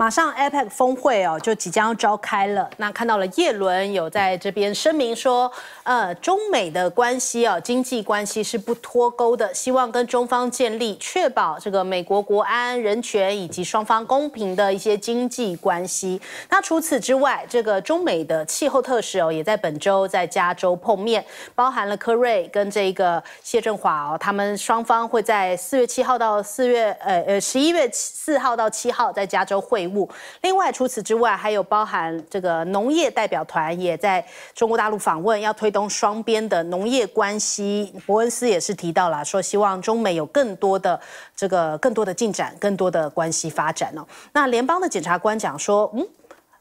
马上 APEC 峰会哦，就即将要召开了。那看到了叶伦有在这边声明说，呃，中美的关系哦，经济关系是不脱钩的，希望跟中方建立确保这个美国国安、人权以及双方公平的一些经济关系。那除此之外，这个中美的气候特使哦，也在本周在加州碰面，包含了科瑞跟这个谢振华，哦，他们双方会在四月七号到四月呃呃十一月四号到七号在加州会。另外，除此之外，还有包含这个农业代表团也在中国大陆访问，要推动双边的农业关系。伯恩斯也是提到了，说希望中美有更多的这个更多的进展，更多的关系发展哦。那联邦的检察官讲说，嗯。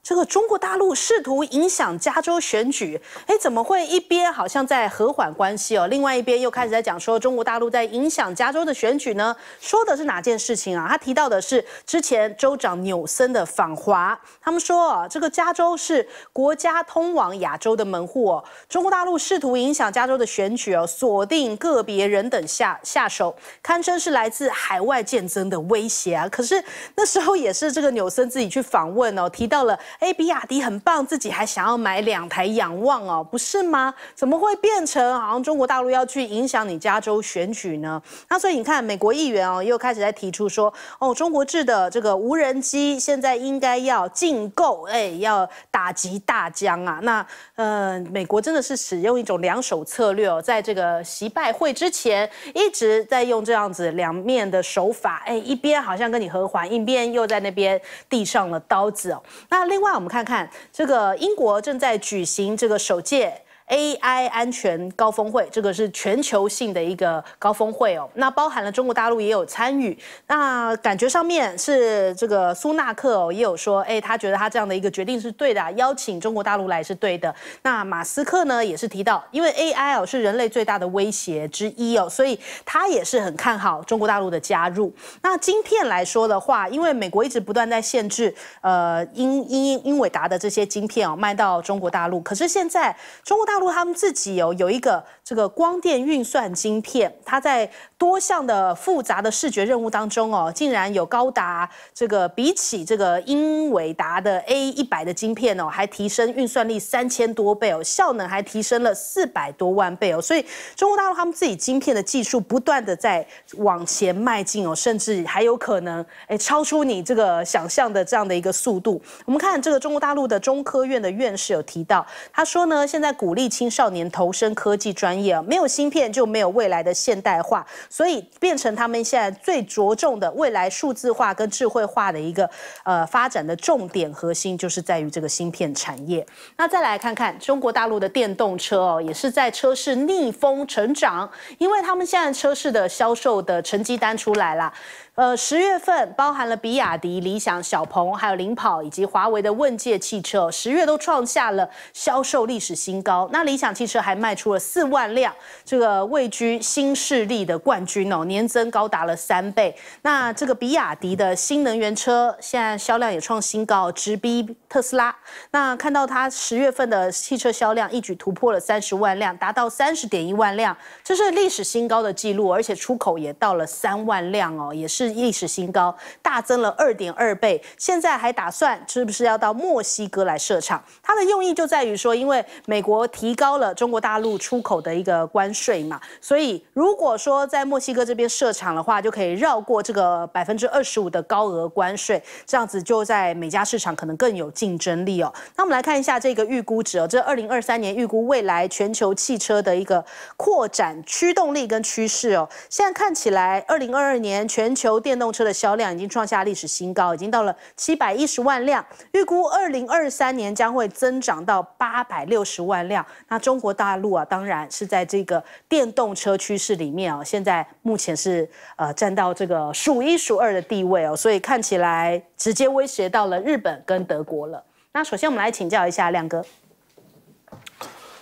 这个中国大陆试图影响加州选举，哎，怎么会一边好像在和缓关系哦，另外一边又开始在讲说中国大陆在影响加州的选举呢？说的是哪件事情啊？他提到的是之前州长纽森的访华，他们说啊，这个加州是国家通往亚洲的门户哦，中国大陆试图影响加州的选举哦，锁定个别人等下下手，堪称是来自海外间增的威胁啊。可是那时候也是这个纽森自己去访问哦，提到了。哎，比亚迪很棒，自己还想要买两台仰望哦，不是吗？怎么会变成好像中国大陆要去影响你加州选举呢？那所以你看，美国议员哦又开始在提出说，哦，中国制的这个无人机现在应该要禁购，哎，要打击大疆啊。那呃，美国真的是使用一种两手策略哦，在这个习拜会之前一直在用这样子两面的手法，哎，一边好像跟你和缓，一边又在那边递上了刀子哦。那另外。那我们看看，这个英国正在举行这个首届。A.I. 安全高峰会，这个是全球性的一个高峰会哦。那包含了中国大陆也有参与。那感觉上面是这个苏纳克哦，也有说，哎，他觉得他这样的一个决定是对的，邀请中国大陆来是对的。那马斯克呢，也是提到，因为 A.I. 哦是人类最大的威胁之一哦，所以他也是很看好中国大陆的加入。那晶片来说的话，因为美国一直不断在限制，呃，英英英伟达的这些晶片哦卖到中国大陆，可是现在中国大。大陆他们自己哦，有一个。这个光电运算晶片，它在多项的复杂的视觉任务当中哦，竟然有高达这个比起这个英伟达的 A 一百的晶片哦，还提升运算力三千多倍哦，效能还提升了四百多万倍哦，所以中国大陆他们自己晶片的技术不断的在往前迈进哦，甚至还有可能哎超出你这个想象的这样的一个速度。我们看这个中国大陆的中科院的院士有提到，他说呢，现在鼓励青少年投身科技专。没有芯片就没有未来的现代化，所以变成他们现在最着重的未来数字化跟智慧化的一个呃发展的重点核心，就是在于这个芯片产业。那再来看看中国大陆的电动车哦，也是在车市逆风成长，因为他们现在车市的销售的成绩单出来了。呃，十月份包含了比亚迪、理想、小鹏、还有领跑以及华为的问界汽车，十月都创下了销售历史新高。那理想汽车还卖出了四万辆，这个位居新势力的冠军哦，年增高达了三倍。那这个比亚迪的新能源车现在销量也创新高，直逼特斯拉。那看到它十月份的汽车销量一举突破了三十万辆，达到三十点一万辆，这是历史新高的记录，而且出口也到了三万辆哦，也是。历史新高，大增了二点二倍。现在还打算是不是要到墨西哥来设厂？它的用意就在于说，因为美国提高了中国大陆出口的一个关税嘛，所以如果说在墨西哥这边设厂的话，就可以绕过这个百分之二十五的高额关税，这样子就在美加市场可能更有竞争力哦。那我们来看一下这个预估值哦，这二零二三年预估未来全球汽车的一个扩展驱动力跟趋势哦。现在看起来，二零二二年全球电动车的销量已经创下历史新高，已经到了七百一十万辆，预估二零二三年将会增长到八百六十万辆。那中国大陆啊，当然是在这个电动车趋势里面啊，现在目前是呃占到这个数一数二的地位哦，所以看起来直接威胁到了日本跟德国了。那首先我们来请教一下亮哥，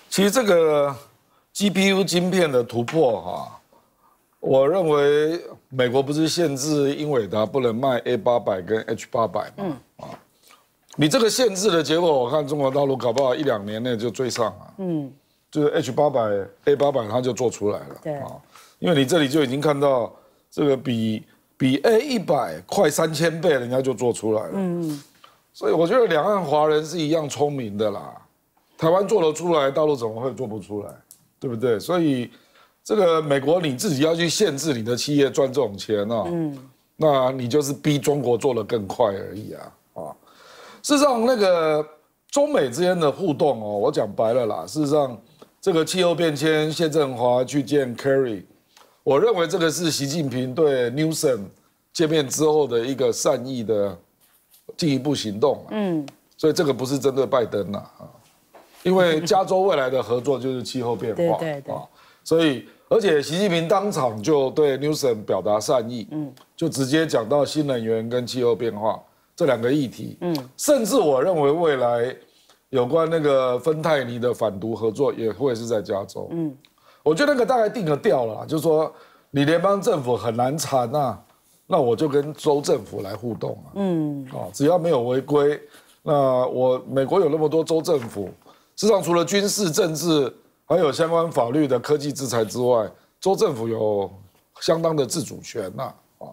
其实这个 GPU 晶片的突破哈。我认为美国不是限制英伟达不能卖 A 八百跟 H 八百吗？嗯，啊，你这个限制的结果，我看中国大陆搞不好一两年内就追上啊。嗯，就是 H 八百、A 八百，它就做出来了。对啊，因为你这里就已经看到这个比比 A 一百快三千倍，人家就做出来了。嗯，所以我觉得两岸华人是一样聪明的啦。台湾做得出来，大陆怎么会做不出来？对不对？所以。这个美国你自己要去限制你的企业赚这种钱哦，嗯，那你就是逼中国做的更快而已啊啊！事实上，那个中美之间的互动哦，我讲白了啦，事实上，这个气候变迁，谢振华去见 Kerry，我认为这个是习近平对 Newson 见面之后的一个善意的进一步行动，嗯，所以这个不是针对拜登呐啊，因为加州未来的合作就是气候变化啊，所以。而且习近平当场就对 o 森表达善意，嗯，就直接讲到新能源跟气候变化这两个议题，嗯，甚至我认为未来有关那个芬太尼的反毒合作也会是在加州，嗯，我觉得那个大概定个调了，就是说你联邦政府很难缠呐，那我就跟州政府来互动啊，嗯，啊，只要没有违规，那我美国有那么多州政府，事际上除了军事政治。还有相关法律的科技制裁之外，州政府有相当的自主权呐，啊，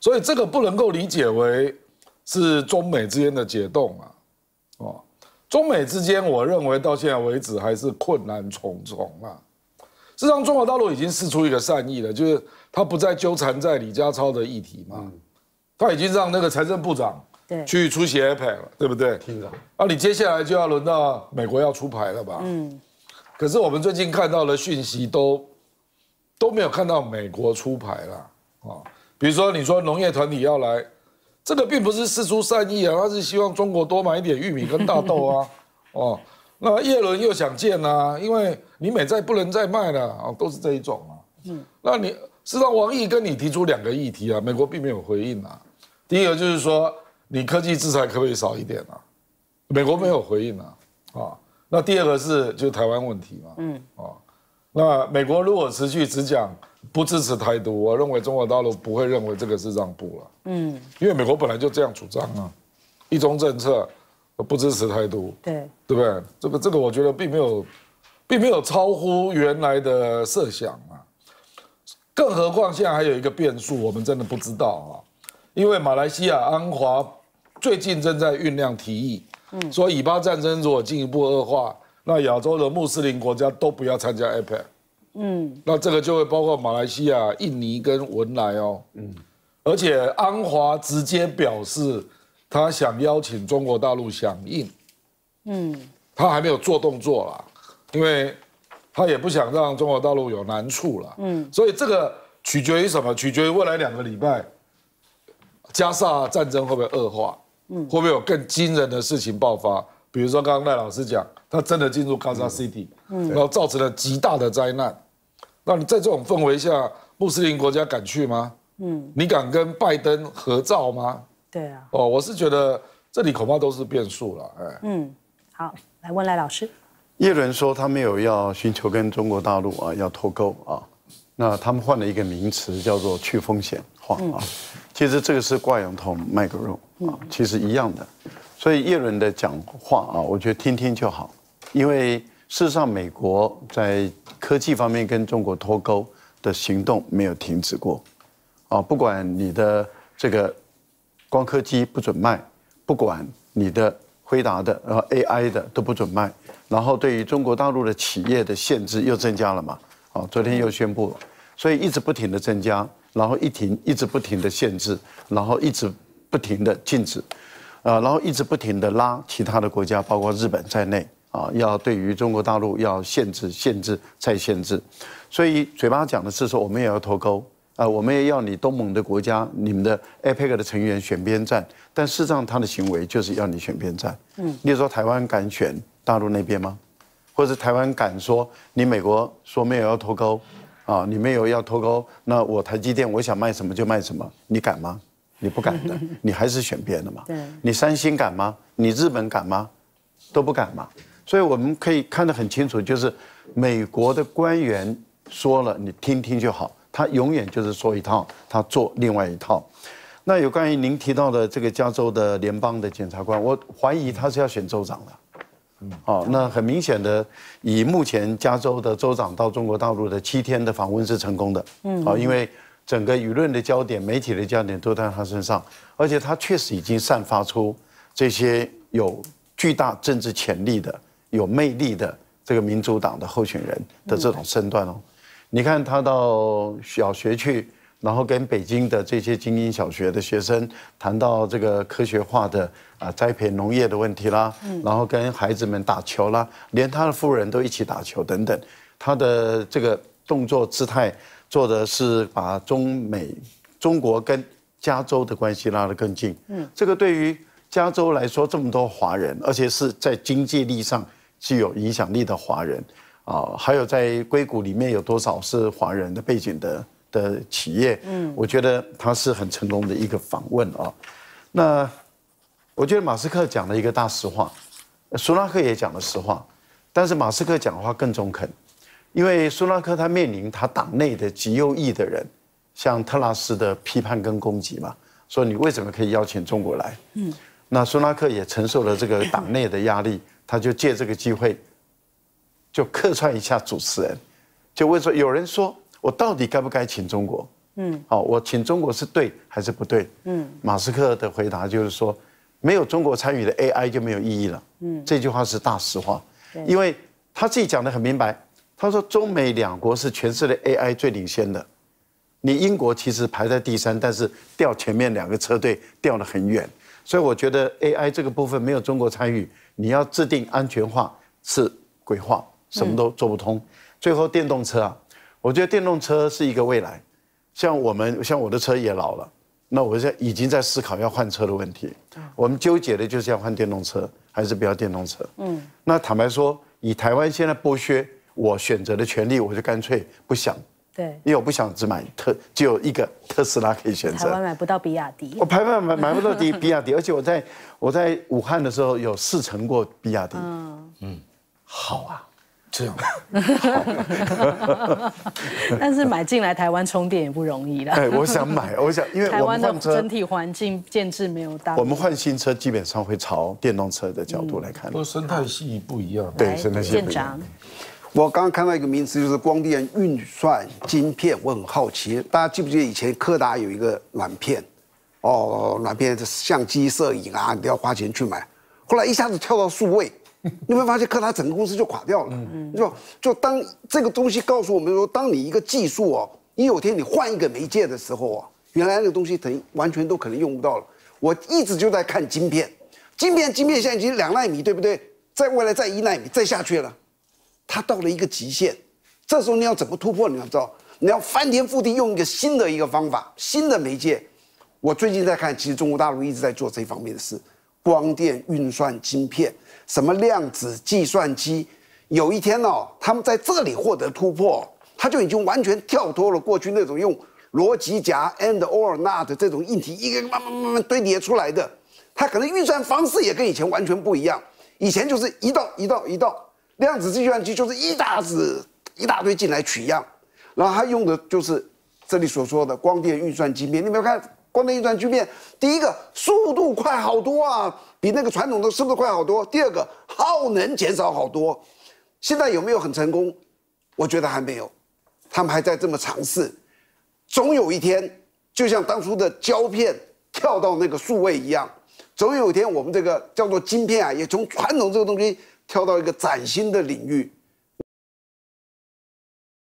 所以这个不能够理解为是中美之间的解冻啊，哦，中美之间，我认为到现在为止还是困难重重啊。事实上，中国大陆已经试出一个善意了，就是他不再纠缠在李家超的议题嘛，他已经让那个财政部长对去出席 APEC 了，对不对？听着，啊，你接下来就要轮到美国要出牌了吧？嗯。可是我们最近看到的讯息都都没有看到美国出牌了啊，比如说你说农业团体要来，这个并不是四出善意啊，他是希望中国多买一点玉米跟大豆啊，哦，那叶伦又想见啊，因为你美债不能再卖了啊，都是这一种啊。嗯，那你是让王毅跟你提出两个议题啊，美国并没有回应啊，第一个就是说你科技制裁可不可以少一点啊，美国没有回应啊，啊。那第二个是就台湾问题嘛，嗯，啊，那美国如果持续只讲不支持台独，我认为中国大陆不会认为这个是让步了，嗯，因为美国本来就这样主张啊，一中政策，不支持台独，对，对不对？这个这个我觉得并没有，并没有超乎原来的设想啊，更何况现在还有一个变数，我们真的不知道啊，因为马来西亚安华最近正在酝酿提议。说以巴战争如果进一步恶化，那亚洲的穆斯林国家都不要参加 APEC。嗯，那这个就会包括马来西亚、印尼跟文莱哦。嗯，而且安华直接表示，他想邀请中国大陆响应。嗯，他还没有做动作啦，因为他也不想让中国大陆有难处啦。嗯，所以这个取决于什么？取决于未来两个礼拜，加沙战争会不会恶化？会不会有更惊人的事情爆发？比如说刚刚赖老师讲，他真的进入喀 c i t 嗯，然后造成了极大的灾难。那你在这种氛围下，穆斯林国家敢去吗？嗯，你敢跟拜登合照吗？对啊。哦，我是觉得这里恐怕都是变数了，哎。嗯，好，来问赖老师。耶伦说他没有要寻求跟中国大陆啊要脱钩啊，那他们换了一个名词叫做去风险。啊，其实这个是挂羊头卖狗肉啊，其实一样的。所以叶伦的讲话啊，我觉得听听就好，因为事实上美国在科技方面跟中国脱钩的行动没有停止过，啊，不管你的这个光刻机不准卖，不管你的回答的然后 AI 的都不准卖，然后对于中国大陆的企业的限制又增加了嘛，啊，昨天又宣布，了，所以一直不停的增加。然后一停，一直不停的限制，然后一直不停的禁止，然后一直不停的拉其他的国家，包括日本在内，啊，要对于中国大陆要限制、限制再限制，所以嘴巴讲的是说我们也要脱钩，啊，我们也要你东盟的国家，你们的 APEC 的成员选边站，但事实上他的行为就是要你选边站，嗯，你说台湾敢选大陆那边吗？或者台湾敢说你美国说没有要脱钩？啊，你没有要脱钩，那我台积电我想卖什么就卖什么，你敢吗？你不敢的，你还是选别的嘛。对，你三星敢吗？你日本敢吗？都不敢嘛。所以我们可以看得很清楚，就是美国的官员说了，你听听就好，他永远就是说一套，他做另外一套。那有关于您提到的这个加州的联邦的检察官，我怀疑他是要选州长的。哦，那很明显的，以目前加州的州长到中国大陆的七天的访问是成功的。嗯，啊，因为整个舆论的焦点、媒体的焦点都在他身上，而且他确实已经散发出这些有巨大政治潜力的、有魅力的这个民主党的候选人的这种身段哦。你看他到小学去。然后跟北京的这些精英小学的学生谈到这个科学化的啊栽培农业的问题啦，然后跟孩子们打球啦，连他的夫人都一起打球等等，他的这个动作姿态做的是把中美、中国跟加州的关系拉得更近。嗯，这个对于加州来说，这么多华人，而且是在经济力上具有影响力的华人啊，还有在硅谷里面有多少是华人的背景的？的企业，嗯，我觉得他是很成功的一个访问啊。那我觉得马斯克讲了一个大实话，苏拉克也讲了实话，但是马斯克讲话更中肯，因为苏拉克他面临他党内的极右翼的人，像特拉斯的批判跟攻击嘛，说你为什么可以邀请中国来？嗯，那苏拉克也承受了这个党内的压力，他就借这个机会，就客串一下主持人，就问说有人说。我到底该不该请中国？嗯，好，我请中国是对还是不对？嗯，马斯克的回答就是说，没有中国参与的 AI 就没有意义了。嗯，这句话是大实话，因为他自己讲的很明白。他说，中美两国是全世界 AI 最领先的，你英国其实排在第三，但是掉前面两个车队掉得很远。所以我觉得 AI 这个部分没有中国参与，你要制定安全化是规划，什么都做不通。最后电动车啊。我觉得电动车是一个未来，像我们像我的车也老了，那我在已经在思考要换车的问题。我们纠结的就是要换电动车还是不要电动车？嗯，那坦白说，以台湾现在剥削我选择的权利，我就干脆不想。对，因为我不想只买特，只有一个特斯拉可以选择。台湾买不到比亚迪。我台湾买买不到比比亚迪，而且我在我在武汉的时候有试乘过比亚迪。嗯嗯，好啊。是，但是买进来台湾充电也不容易了。哎，我想买，我想因为 台湾的整体环境建制没有大。我们换新车基本上会朝电动车的角度来看，不生态系不一样。对，生态系不一样。我刚刚看到一个名词，就是光电运算晶片。我很好奇，大家记不记得以前柯达有一个软片？哦，软片是相机摄影啊，你要花钱去买。后来一下子跳到数位。你有没有发现，柯达整个公司就垮掉了，嗯、吧？就当这个东西告诉我们说，当你一个技术哦，你有天你换一个媒介的时候啊，原来那个东西等于完全都可能用不到了。我一直就在看晶片，晶片，晶片，现在已经两纳米，对不对？在未来再一纳米，再下去了，它到了一个极限，这时候你要怎么突破？你要知道，你要翻天覆地，用一个新的一个方法，新的媒介。我最近在看，其实中国大陆一直在做这方面的事。光电运算晶片，什么量子计算机，有一天哦，他们在这里获得突破，他就已经完全跳脱了过去那种用逻辑夹 and or not 这种硬体一个慢慢慢慢堆叠出来的，他可能运算方式也跟以前完全不一样，以前就是一道一道一道，量子计算机就是一大子一大堆进来取样，然后他用的就是这里所说的光电运算晶片，你没有看？光的一段局变，第一个速度快好多啊，比那个传统的速度快好多。第二个耗能减少好多。现在有没有很成功？我觉得还没有，他们还在这么尝试。总有一天，就像当初的胶片跳到那个数位一样，总有一天我们这个叫做晶片啊，也从传统这个东西跳到一个崭新的领域。